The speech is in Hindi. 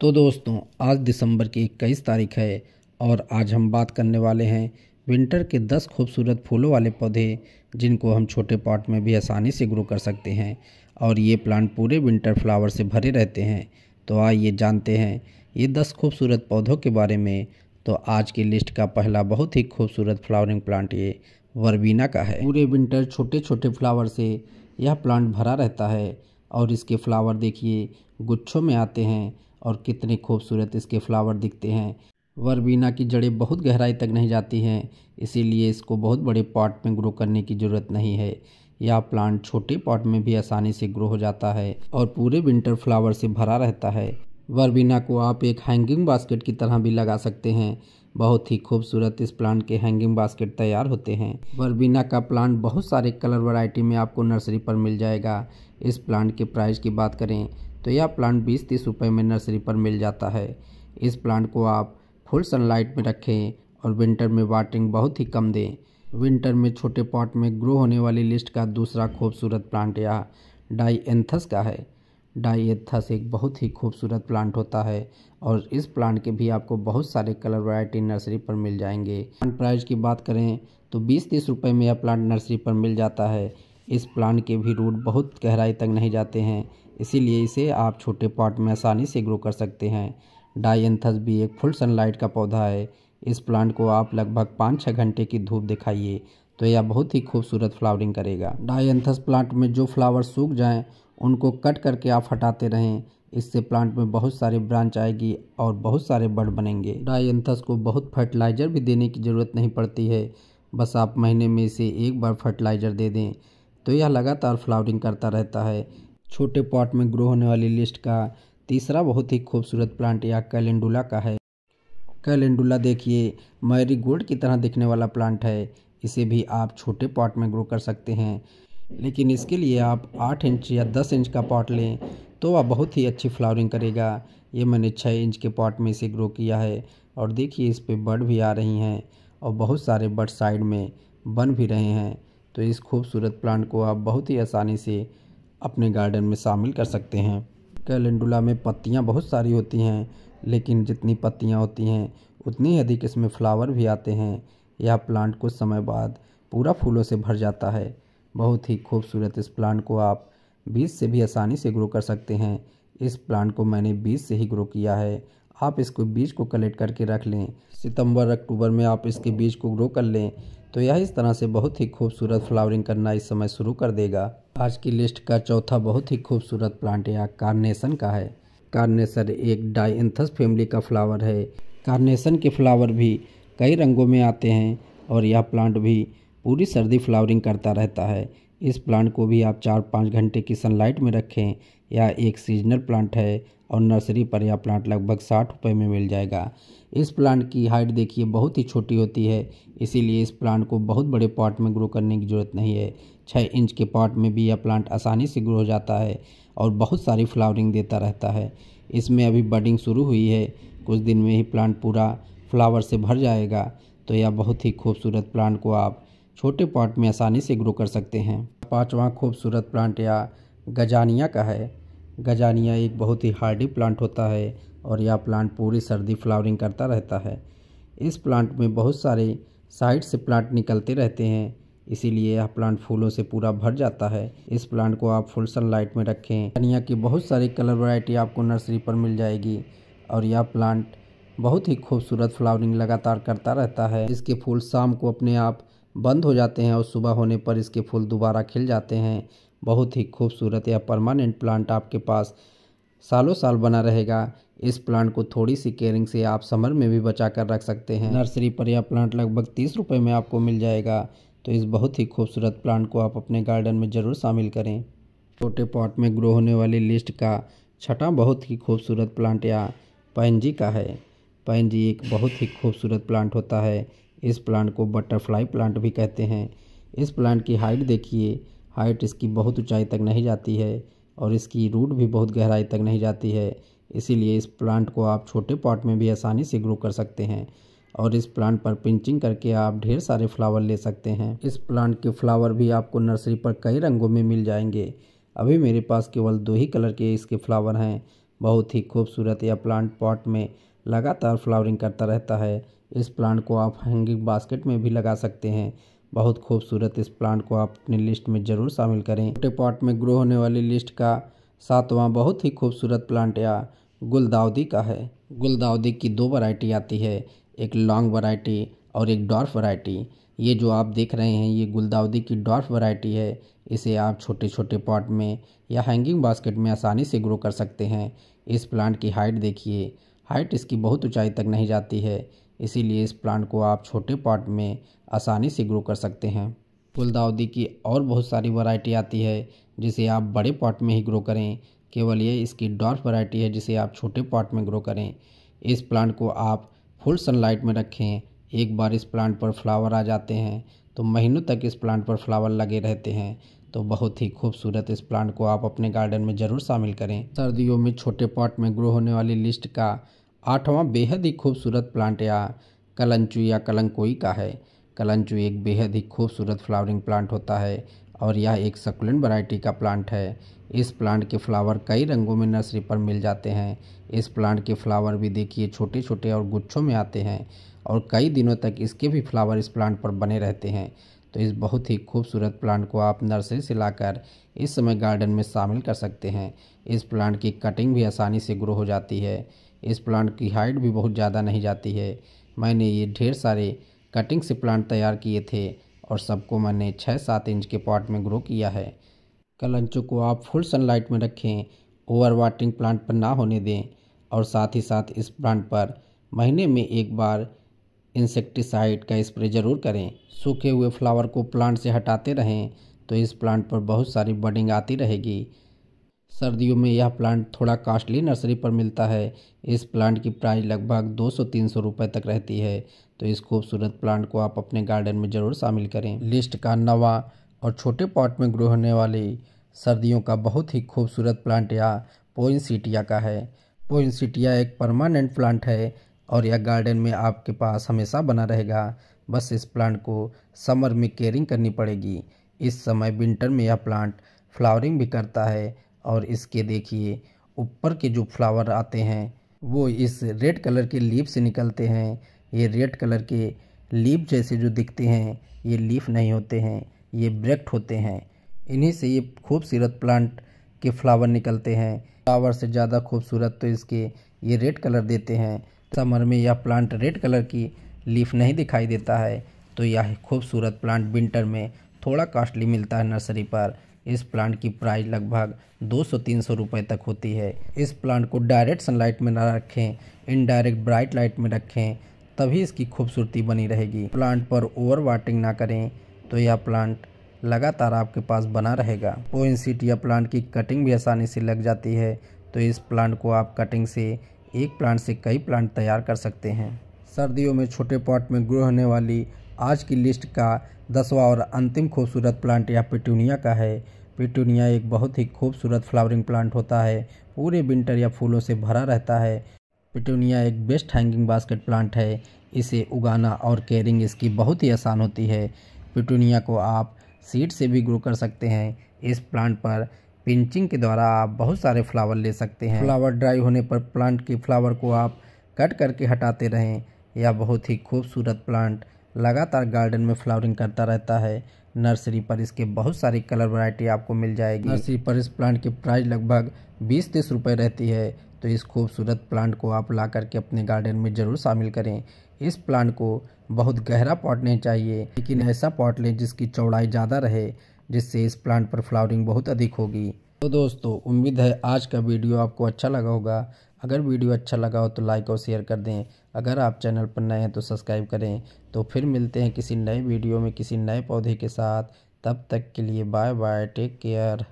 तो दोस्तों आज दिसंबर की इक्कीस तारीख है और आज हम बात करने वाले हैं विंटर के दस खूबसूरत फूलों वाले पौधे जिनको हम छोटे पॉट में भी आसानी से ग्रो कर सकते हैं और ये प्लांट पूरे विंटर फ्लावर से भरे रहते हैं तो आइए जानते हैं ये दस खूबसूरत पौधों के बारे में तो आज की लिस्ट का पहला बहुत ही खूबसूरत फ्लावरिंग प्लांट ये वर्बीना का है पूरे विंटर छोटे छोटे फ्लावर से यह प्लांट भरा रहता है और इसके फ्लावर देखिए गुच्छों में आते हैं और कितने खूबसूरत इसके फ्लावर दिखते हैं वर्बीना की जड़ें बहुत गहराई तक नहीं जाती हैं इसीलिए इसको बहुत बड़े पॉट में ग्रो करने की ज़रूरत नहीं है यह प्लांट छोटे पॉट में भी आसानी से ग्रो हो जाता है और पूरे विंटर फ्लावर से भरा रहता है वर्बीना को आप एक हैंगिंग बास्केट की तरह भी लगा सकते हैं बहुत ही खूबसूरत इस प्लांट के हैंगिंग बास्केट तैयार होते हैं वर्बीना का प्लांट बहुत सारे कलर वैरायटी में आपको नर्सरी पर मिल जाएगा इस प्लांट के प्राइस की बात करें तो यह प्लांट बीस तीस रुपये में नर्सरी पर मिल जाता है इस प्लांट को आप फुल सनलाइट में रखें और विंटर में वाटरिंग बहुत ही कम दें विंटर में छोटे पॉट में ग्रो होने वाली लिस्ट का दूसरा खूबसूरत प्लांट यह एंथस का है एंथस एक बहुत ही खूबसूरत प्लांट होता है और इस प्लांट के भी आपको बहुत सारे कलर वैरायटी नर्सरी पर मिल जाएंगे प्लांट प्राइस की बात करें तो बीस तीस रुपये में यह प्लांट नर्सरी पर मिल जाता है इस प्लांट के भी रूट बहुत गहराई तक नहीं जाते हैं इसीलिए इसे आप छोटे पॉट में आसानी से ग्रो कर सकते हैं डाइनथस भी एक फुल सनलाइट का पौधा है इस प्लांट को आप लगभग पाँच छः घंटे की धूप दिखाइए तो यह बहुत ही खूबसूरत फ्लावरिंग करेगा डाइनथस प्लांट में जो फ्लावर सूख जाएँ उनको कट करके आप हटाते रहें इससे प्लांट में बहुत सारे ब्रांच आएगी और बहुत सारे बड़ बनेंगे एंथस को बहुत फर्टिलाइज़र भी देने की ज़रूरत नहीं पड़ती है बस आप महीने में इसे एक बार फर्टिलाइज़र दे दें तो यह लगातार फ्लावरिंग करता रहता है छोटे पॉट में ग्रो होने वाली लिस्ट का तीसरा बहुत ही खूबसूरत प्लांट या कैलेंडुला का है कैलेंडुला देखिए मैरी गोल्ड की तरह दिखने वाला प्लांट है इसे भी आप छोटे पॉट में ग्रो कर सकते हैं लेकिन इसके लिए आप आठ इंच या दस इंच का पॉट लें तो वह बहुत ही अच्छी फ्लावरिंग करेगा ये मैंने छः इंच के पॉट में इसे ग्रो किया है और देखिए इस पर बर्ड भी आ रही हैं और बहुत सारे बर्ड साइड में बन भी रहे हैं तो इस खूबसूरत प्लांट को आप बहुत ही आसानी से अपने गार्डन में शामिल कर सकते हैं कैलेंडुला में पत्तियाँ बहुत सारी होती हैं लेकिन जितनी पत्तियाँ होती हैं उतनी अधिक इसमें फ्लावर भी आते हैं यह प्लांट कुछ समय बाद पूरा फूलों से भर जाता है बहुत ही खूबसूरत इस प्लांट को आप बीज से भी आसानी से ग्रो कर सकते हैं इस प्लांट को मैंने बीज से ही ग्रो किया है आप इसको बीज को कलेक्ट करके रख लें सितंबर अक्टूबर में आप इसके बीज को ग्रो कर लें तो यह इस तरह से बहुत ही खूबसूरत फ्लावरिंग करना इस समय शुरू कर देगा आज की लिस्ट का चौथा बहुत ही खूबसूरत प्लांट यहाँ कार्नेसन का है कार्नेसन एक डाइंथस फैमिली का फ्लावर है कार्नेसन के फ्लावर भी कई रंगों में आते हैं और यह प्लांट भी पूरी सर्दी फ्लावरिंग करता रहता है इस प्लांट को भी आप चार पाँच घंटे की सनलाइट में रखें यह एक सीजनल प्लांट है और नर्सरी पर यह प्लांट लगभग साठ रुपये में मिल जाएगा इस प्लांट की हाइट देखिए बहुत ही छोटी होती है इसीलिए इस प्लांट को बहुत बड़े पॉट में ग्रो करने की ज़रूरत नहीं है छः इंच के पॉट में भी यह प्लांट आसानी से ग्रो हो जाता है और बहुत सारी फ्लावरिंग देता रहता है इसमें अभी बडिंग शुरू हुई है कुछ दिन में ही प्लांट पूरा फ्लावर से भर जाएगा तो यह बहुत ही खूबसूरत प्लांट को आप छोटे पॉट में आसानी से ग्रो कर सकते हैं पाँचवा खूबसूरत प्लांट या गजानिया का है गजानिया एक बहुत ही हार्डी प्लांट होता है और यह प्लांट पूरी सर्दी फ्लावरिंग करता रहता है इस प्लांट में बहुत सारे साइड से प्लांट निकलते रहते हैं इसीलिए यह प्लांट फूलों से पूरा भर जाता है इस प्लांट को आप फुल सनलाइट में रखें धनिया की बहुत सारी कलर वैरायटी आपको नर्सरी पर मिल जाएगी और यह प्लांट बहुत ही खूबसूरत फ्लावरिंग लगातार करता रहता है इसके फूल शाम को अपने आप बंद हो जाते हैं और सुबह होने पर इसके फूल दोबारा खिल जाते हैं बहुत ही खूबसूरत या परमानेंट प्लांट आपके पास सालों साल बना रहेगा इस प्लांट को थोड़ी सी केयरिंग से आप समर में भी बचा कर रख सकते हैं नर्सरी पर यह प्लांट लगभग तीस रुपये में आपको मिल जाएगा तो इस बहुत ही खूबसूरत प्लांट को आप अपने गार्डन में ज़रूर शामिल करें छोटे पॉट में ग्रो होने वाली लिस्ट का छठा बहुत ही खूबसूरत प्लांट या पैनजी का है पैनजी एक बहुत ही खूबसूरत प्लांट होता है इस प्लांट को बटरफ्लाई प्लांट भी कहते हैं इस प्लांट की हाइट देखिए हाइट इसकी बहुत ऊंचाई तक नहीं जाती है और इसकी रूट भी बहुत गहराई तक नहीं जाती है इसीलिए इस प्लांट को आप छोटे पॉट में भी आसानी से ग्रो कर सकते हैं और इस प्लांट पर पिंचिंग करके आप ढेर सारे फ्लावर ले सकते हैं इस प्लांट के फ्लावर भी आपको नर्सरी पर कई रंगों में मिल जाएंगे अभी मेरे पास केवल दो ही कलर के इसके फ्लावर हैं बहुत ही खूबसूरत यह प्लांट पॉट में लगातार फ्लावरिंग करता रहता है इस प्लांट को आप हैंगिंग बास्केट में भी लगा सकते हैं बहुत खूबसूरत इस प्लांट को आप अपनी लिस्ट में ज़रूर शामिल करें छोटे पॉट में ग्रो होने वाली लिस्ट का सातवां बहुत ही खूबसूरत प्लांट या गुलदाउदी का है गुलदाउदी की दो वैरायटी आती है एक लॉन्ग वैरायटी और एक डॉर्फ वैरायटी ये जो आप देख रहे हैं ये गुलदाउदी की डॉर्फ वैरायटी है इसे आप छोटे छोटे पॉट में या हैंगिंग बास्केट में आसानी से ग्रो कर सकते हैं इस प्लांट की हाइट देखिए हाइट इसकी बहुत ऊंचाई तक नहीं जाती है इसीलिए इस प्लांट को आप छोटे पॉट में आसानी से ग्रो कर सकते हैं गुलदाउदी की और बहुत सारी वैरायटी आती है जिसे आप बड़े पॉट में ही ग्रो करें केवल ये इसकी डॉर्फ वैरायटी है जिसे आप छोटे पॉट में ग्रो करें इस प्लांट को आप फुल सनलाइट में रखें एक बार इस प्लांट पर फ्लावर आ जाते हैं तो महीनों तक इस प्लांट पर फ्लावर लगे रहते हैं तो बहुत ही खूबसूरत इस प्लांट को आप अपने गार्डन में ज़रूर शामिल करें सर्दियों में छोटे पॉट में ग्रो होने वाली लिस्ट का आठवां बेहद ही खूबसूरत प्लांट या कलंचू या कलंकोई का है कलंचू एक बेहद ही खूबसूरत फ्लावरिंग प्लांट होता है और यह एक सकुलेंट वैरायटी का प्लांट है इस प्लांट के फ्लावर कई रंगों में नर्सरी पर मिल जाते हैं इस प्लांट के फ्लावर भी देखिए छोटे छोटे और गुच्छों में आते हैं और कई दिनों तक इसके भी फ्लावर इस प्लांट पर बने रहते हैं तो इस बहुत ही खूबसूरत प्लांट को आप नर्सरी से लाकर इस समय गार्डन में शामिल कर सकते हैं इस प्लांट की कटिंग भी आसानी से ग्रो हो जाती है इस प्लांट की हाइट भी बहुत ज़्यादा नहीं जाती है मैंने ये ढेर सारे कटिंग से प्लांट तैयार किए थे और सबको मैंने छः सात इंच के पॉट में ग्रो किया है कलंचों को आप फुल सनलाइट में रखें ओवर वाटरिंग प्लांट पर ना होने दें और साथ ही साथ इस प्लांट पर महीने में एक बार इंसेक्टिसाइड का स्प्रे ज़रूर करें सूखे हुए फ्लावर को प्लांट से हटाते रहें तो इस प्लांट पर बहुत सारी बडिंग आती रहेगी सर्दियों में यह प्लांट थोड़ा कास्टली नर्सरी पर मिलता है इस प्लांट की प्राइस लगभग 200-300 रुपए तक रहती है तो इस खूबसूरत प्लांट को आप अपने गार्डन में ज़रूर शामिल करें लिस्ट का नवा और छोटे पॉट में ग्रो होने वाली सर्दियों का बहुत ही खूबसूरत प्लांट या पोइंसिटिया का है पोइंसिटिया एक परमानेंट प्लांट है और यह गार्डन में आपके पास हमेशा बना रहेगा बस इस प्लांट को समर में केयरिंग करनी पड़ेगी इस समय विंटर में यह प्लांट फ्लावरिंग भी करता है और इसके देखिए ऊपर के जो फ्लावर आते हैं वो इस रेड कलर के लीव से निकलते हैं ये रेड कलर के लीव जैसे जो दिखते हैं ये लीफ नहीं होते हैं ये ब्रेक्ट होते हैं इन्हीं से ये खूबसूरत प्लांट के फ्लावर निकलते हैं फ्लावर से ज़्यादा खूबसूरत तो इसके ये रेड कलर देते हैं समर में यह प्लांट रेड कलर की लीफ नहीं दिखाई देता है तो यह खूबसूरत प्लांट विंटर में थोड़ा कॉस्टली मिलता है नर्सरी पर इस प्लांट की प्राइस लगभग 200-300 रुपये तक होती है इस प्लांट को डायरेक्ट सनलाइट में ना रखें इनडायरेक्ट ब्राइट लाइट में रखें तभी इसकी खूबसूरती बनी रहेगी प्लांट पर ओवर वाटिंग ना करें तो यह प्लांट लगातार आपके पास बना रहेगा सीट या प्लांट की कटिंग भी आसानी से लग जाती है तो इस प्लांट को आप कटिंग से एक प्लांट से कई प्लांट तैयार कर सकते हैं सर्दियों में छोटे पॉट में ग्रो होने वाली आज की लिस्ट का दसवा और अंतिम खूबसूरत प्लांट यह पिटूनिया का है पिटूनिया एक बहुत ही खूबसूरत फ्लावरिंग प्लांट होता है पूरे विंटर या फूलों से भरा रहता है पिटूनिया एक बेस्ट हैंगिंग बास्केट प्लांट है इसे उगाना और केयरिंग इसकी बहुत ही आसान होती है पिटूनिया को आप सीड से भी ग्रो कर सकते हैं इस प्लांट पर पिंचिंग के द्वारा आप बहुत सारे फ्लावर ले सकते हैं फ्लावर ड्राई होने पर प्लांट के फ्लावर को आप कट करके हटाते रहें यह बहुत ही खूबसूरत प्लांट लगातार गार्डन में फ्लावरिंग करता रहता है नर्सरी पर इसके बहुत सारी कलर वैरायटी आपको मिल जाएगी नर्सरी पर इस प्लांट की प्राइस लगभग बीस तीस रुपये रहती है तो इस खूबसूरत प्लांट को आप ला करके अपने गार्डन में ज़रूर शामिल करें इस प्लांट को बहुत गहरा पॉट नहीं चाहिए लेकिन ऐसा पॉट लें जिसकी चौड़ाई ज़्यादा रहे जिससे इस प्लांट पर फ्लावरिंग बहुत अधिक होगी तो दोस्तों उम्मीद है आज का वीडियो आपको अच्छा लगा होगा अगर वीडियो अच्छा लगा हो तो लाइक और शेयर कर दें अगर आप चैनल पर नए हैं तो सब्सक्राइब करें तो फिर मिलते हैं किसी नए वीडियो में किसी नए पौधे के साथ तब तक के लिए बाय बाय टेक केयर